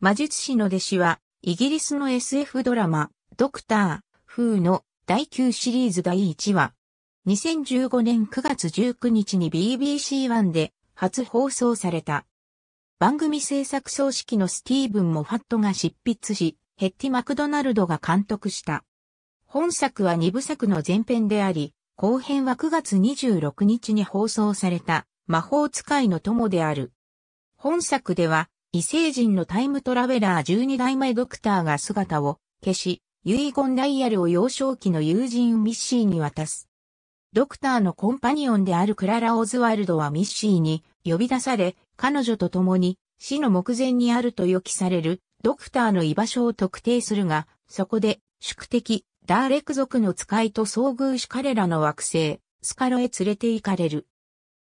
魔術師の弟子は、イギリスの SF ドラマ、ドクター、フーの第9シリーズ第1話。2015年9月19日に BBC1 で初放送された。番組制作総指揮のスティーブン・モファットが執筆し、ヘッティ・マクドナルドが監督した。本作は2部作の前編であり、後編は9月26日に放送された魔法使いの友である。本作では異星人のタイムトラベラー12代前ドクターが姿を消し、遺言ダイヤルを幼少期の友人ミッシーに渡す。ドクターのコンパニオンであるクララ・オズワルドはミッシーに呼び出され、彼女と共に死の目前にあると予期されるドクターの居場所を特定するが、そこで宿敵、ダーレク族の使いと遭遇し彼らの惑星、スカロへ連れて行かれる。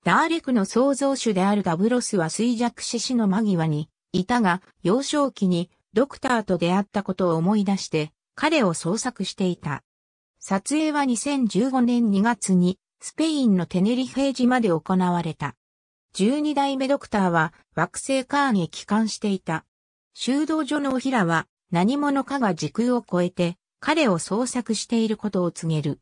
ダーレクの創造主であるダブロスは衰弱死死の間際にいたが、幼少期にドクターと出会ったことを思い出して、彼を捜索していた。撮影は2015年2月に、スペインのテネリフェ島で行われた。12代目ドクターは惑星カーンへ帰還していた。修道所のオヒラは何者かが時空を超えて彼を捜索していることを告げる。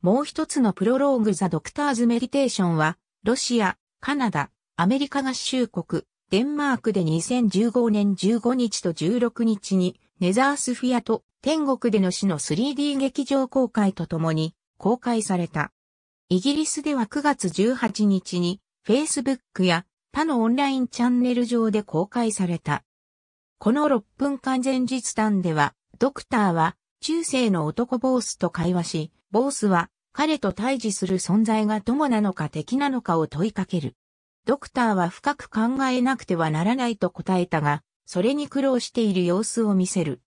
もう一つのプロローグザ・ドクターズ・メディテーションはロシア、カナダ、アメリカ合衆国、デンマークで2015年15日と16日に、ネザースフィアと天国での死の 3D 劇場公開とともに公開された。イギリスでは9月18日に Facebook や他のオンラインチャンネル上で公開された。この6分間前日談では、ドクターは中世の男ボースと会話し、ボースは彼と対峙する存在が友なのか敵なのかを問いかける。ドクターは深く考えなくてはならないと答えたが、それに苦労している様子を見せる。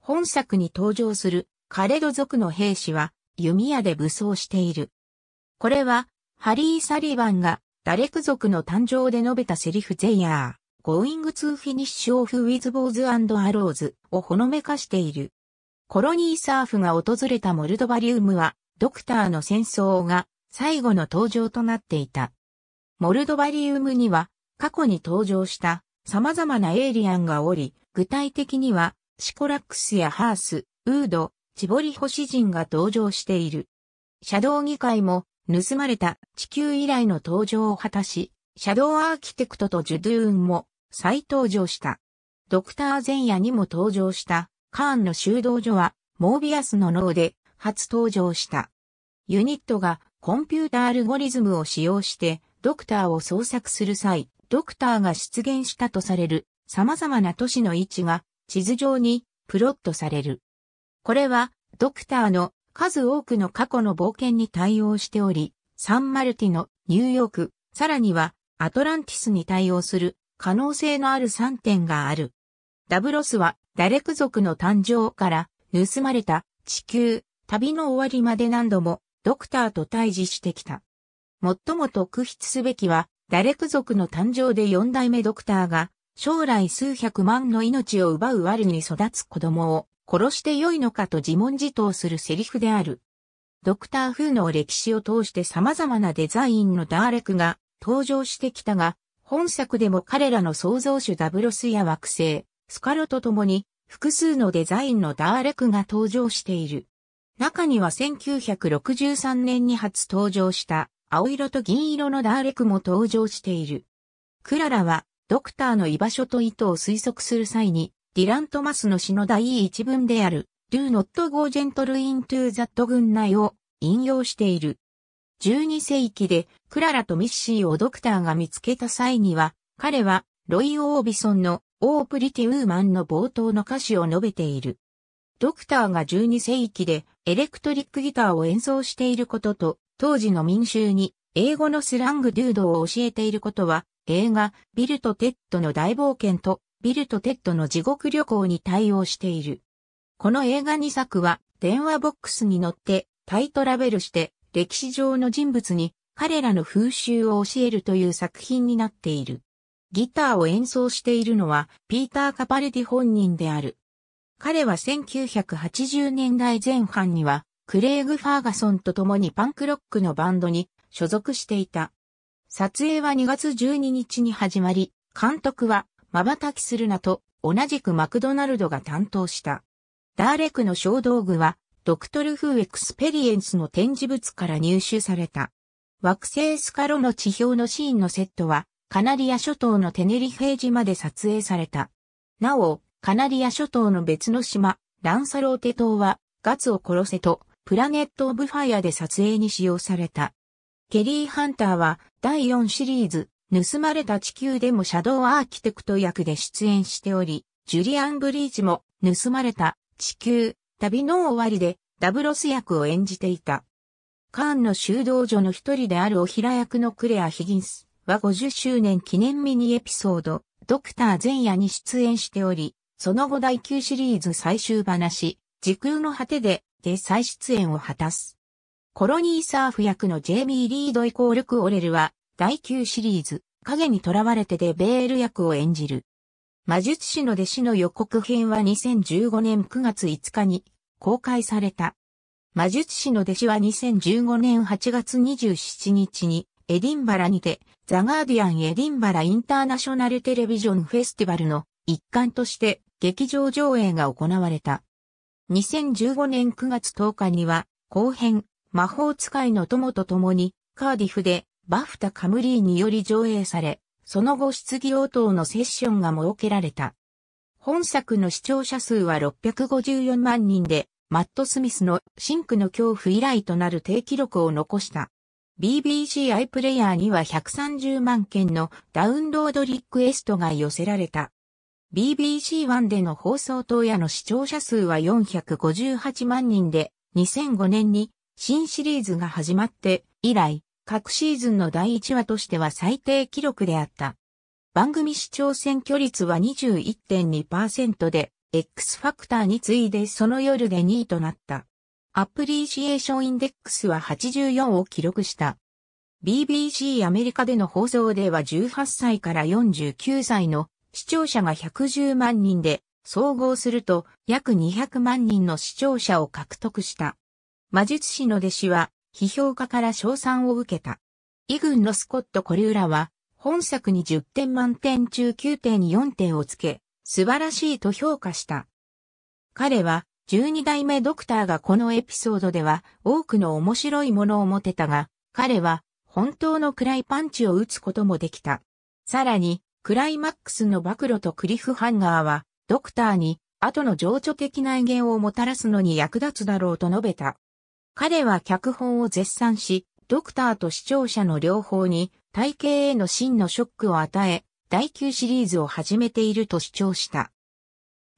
本作に登場するカレド族の兵士は弓矢で武装している。これは、ハリー・サリバンがダレク族の誕生で述べたセリフゼイヤー、ゴーイングツーフィニッシュオフウィズボーズア w s a をほのめかしている。コロニーサーフが訪れたモルドバリウムは、ドクターの戦争が最後の登場となっていた。モルドバリウムには過去に登場した様々なエイリアンがおり、具体的にはシコラックスやハース、ウード、チボリ星人が登場している。シャドウ議会も盗まれた地球以来の登場を果たし、シャドウアーキテクトとジュドゥーンも再登場した。ドクター前夜にも登場したカーンの修道所はモービアスの脳で初登場した。ユニットがコンピュータアルゴリズムを使用してドクターを捜索する際、ドクターが出現したとされる様々な都市の位置が地図上にプロットされる。これはドクターの数多くの過去の冒険に対応しており、サンマルティのニューヨーク、さらにはアトランティスに対応する可能性のある3点がある。ダブロスはダレク族の誕生から盗まれた地球、旅の終わりまで何度もドクターと対峙してきた。最も特筆すべきは、ダレク族の誕生で四代目ドクターが、将来数百万の命を奪う悪に育つ子供を殺して良いのかと自問自答するセリフである。ドクター風の歴史を通して様々なデザインのダーレクが登場してきたが、本作でも彼らの創造主ダブロスや惑星、スカロと共に複数のデザインのダーレクが登場している。中には1963年に初登場した青色と銀色のダーレクも登場している。クララは、ドクターの居場所と意図を推測する際に、ディラントマスの詩の第一文である、Do not go gentle into that g o n を引用している。12世紀でクララとミッシーをドクターが見つけた際には、彼はロイ・オービソンのオープリティ・ウーマンの冒頭の歌詞を述べている。ドクターが12世紀でエレクトリックギターを演奏していることと当時の民衆に英語のスラングドゥードを教えていることは、映画、ビルとテッドの大冒険と、ビルとテッドの地獄旅行に対応している。この映画2作は、電話ボックスに乗って、タイトラベルして、歴史上の人物に、彼らの風習を教えるという作品になっている。ギターを演奏しているのは、ピーター・カパレディ本人である。彼は1980年代前半には、クレイグ・ファーガソンと共にパンクロックのバンドに所属していた。撮影は2月12日に始まり、監督は瞬きするなと同じくマクドナルドが担当した。ダーレクの小道具はドクトルフーエクスペリエンスの展示物から入手された。惑星スカロの地表のシーンのセットはカナリア諸島のテネリフェージまで撮影された。なお、カナリア諸島の別の島、ランサローテ島はガツを殺せとプラネット・オブ・ファイアで撮影に使用された。ケリー・ハンターは第4シリーズ、盗まれた地球でもシャドウ・アーキテクト役で出演しており、ジュリアン・ブリーチも盗まれた地球、旅の終わりでダブロス役を演じていた。カーンの修道女の一人であるお平役のクレア・ヒギンスは50周年記念ミニエピソード、ドクター前夜に出演しており、その後第9シリーズ最終話、時空の果てでで再出演を果たす。コロニーサーフ役のジェイミー・リードイコールクオレルは、第9シリーズ、影に囚われてでベール役を演じる。魔術師の弟子の予告編は2015年9月5日に公開された。魔術師の弟子は2015年8月27日にエディンバラにてザ・ガーディアン・エディンバラ・インターナショナル・テレビジョン・フェスティバルの一環として劇場上映が行われた。2015年9月10日には、後編、魔法使いの友と共に、カーディフで、バフタ・カムリーにより上映され、その後質疑応答のセッションが設けられた。本作の視聴者数は654万人で、マット・スミスのシンクの恐怖以来となる低記録を残した。BBC アイプレイヤーには130万件のダウンロードリクエストが寄せられた。BBC1 での放送当夜の視聴者数は458万人で、2005年に新シリーズが始まって以来、各シーズンの第1話としては最低記録であった。番組視聴選挙率は21.2%で、X ファクターに次いでその夜で2位となった。アプリシエーションインデックスは84を記録した。BBC アメリカでの放送では18歳から49歳の視聴者が110万人で、総合すると約200万人の視聴者を獲得した。魔術師の弟子は、批評家から賞賛を受けた。イグンのスコット・コリューラは、本作に10点満点中9点に4点をつけ、素晴らしいと評価した。彼は、12代目ドクターがこのエピソードでは多くの面白いものを持てたが、彼は本当の暗いパンチを打つこともできた。さらに、クライマックスの暴露とクリフハンガーは、ドクターに、後の情緒的な威厳をもたらすのに役立つだろうと述べた。彼は脚本を絶賛し、ドクターと視聴者の両方に、体型への真のショックを与え、第9シリーズを始めていると主張した。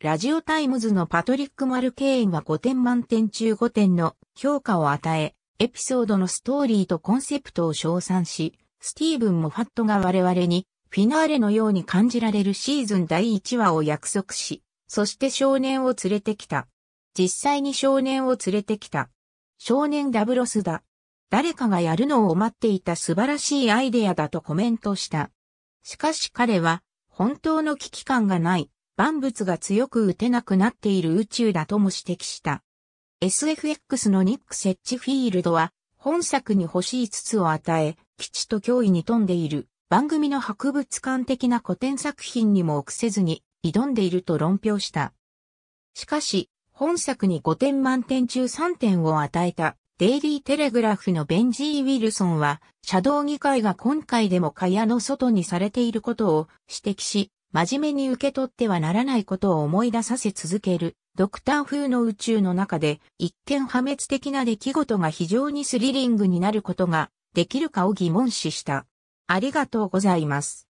ラジオタイムズのパトリック・マルケインは5点満点中5点の評価を与え、エピソードのストーリーとコンセプトを称賛し、スティーブン・モファットが我々にフィナーレのように感じられるシーズン第1話を約束し、そして少年を連れてきた。実際に少年を連れてきた。少年ダブロスだ。誰かがやるのを待っていた素晴らしいアイデアだとコメントした。しかし彼は、本当の危機感がない、万物が強く打てなくなっている宇宙だとも指摘した。SFX のニック・セッチフィールドは、本作に欲しい筒を与え、基地と脅威に富んでいる。番組の博物館的な古典作品にも臆せずに挑んでいると論評した。しかし、本作に5点満点中3点を与えたデイリーテレグラフのベンジー・ウィルソンは、シャドウ議会が今回でも蚊帳の外にされていることを指摘し、真面目に受け取ってはならないことを思い出させ続ける、ドクター風の宇宙の中で、一見破滅的な出来事が非常にスリリングになることができるかを疑問視した。ありがとうございます。